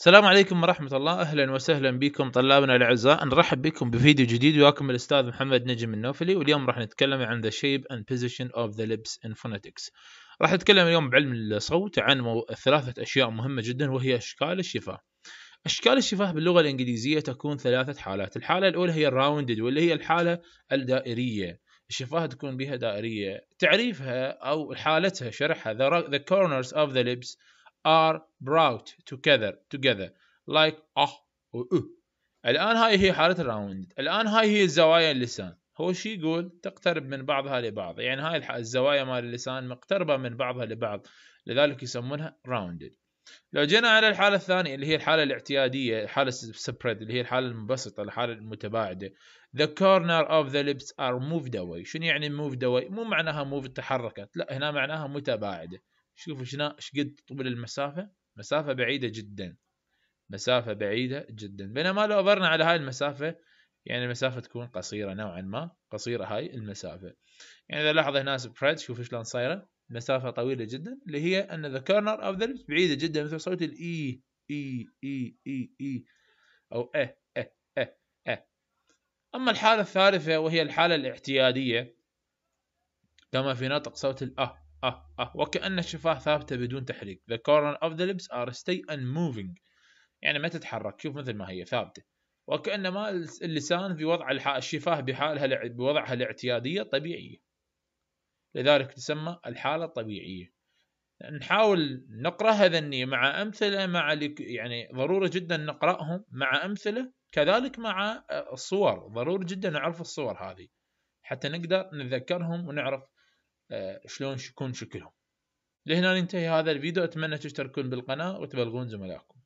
السلام عليكم ورحمة الله أهلا وسهلا بكم طلابنا الأعزاء نرحب بكم بفيديو جديد وياكم الأستاذ محمد نجم النوفلي واليوم راح نتكلم عن the shape and position of the lips in phonetics راح نتكلم اليوم بعلم الصوت عن ثلاثة أشياء مهمة جدا وهي أشكال الشفاه أشكال الشفاه باللغة الإنجليزية تكون ثلاثة حالات الحالة الأولى هي الراوندد واللي هي الحالة الدائرية الشفاه تكون بها دائرية تعريفها أو حالتها شرحها the corners of the lips are brought together together like أه و أه الآن هاي هي حالة الراوند الآن هاي هي الزوايا اللسان هو شي يقول تقترب من بعضها لبعض يعني هاي الزوايا مال اللسان مقتربة من بعضها لبعض لذلك يسمونها rounded لو جينا على الحالة الثانية اللي هي الحالة الاعتيادية الحالة spread اللي هي الحالة المبسطة الحالة المتباعدة the corner of the lips are moved away شنو يعني moved away مو معناها moved تحركت لا هنا معناها متباعدة شوفوا شنا قد طول المسافة مسافة بعيدة جدا مسافة بعيدة جدا بينما لو عبرنا على هاي المسافة يعني المسافة تكون قصيرة نوعا ما قصيرة هاي المسافة يعني إذا لاحظ هنا سبريد شوفوا شلون صايرة مسافة طويلة جدا اللي هي أن ذا كورنر أوف ذا بعيدة جدا مثل صوت الإي إي إي إي إي أو أه أه أه أه أما الحالة الثالثة وهي الحالة الاعتيادية كما في نطق صوت الأه آه آه وكأن الشفاه ثابتة بدون تحريك The corner of the lips are stay unmoving يعني ما تتحرك شوف مثل ما هي ثابتة وكأنما اللسان في وضع الشفاه بحالها بوضعها الاعتيادية طبيعية لذلك تسمى الحالة الطبيعية نحاول نقرأ هذا النية مع أمثلة مع يعني ضروري جدا نقرأهم مع أمثلة كذلك مع الصور ضروري جدا نعرف الصور هذه حتى نقدر نتذكرهم ونعرف آه، شلون يكون شكلهم لهنا ننتهي هذا الفيديو اتمنى تشتركون بالقناه وتبلغون زملائكم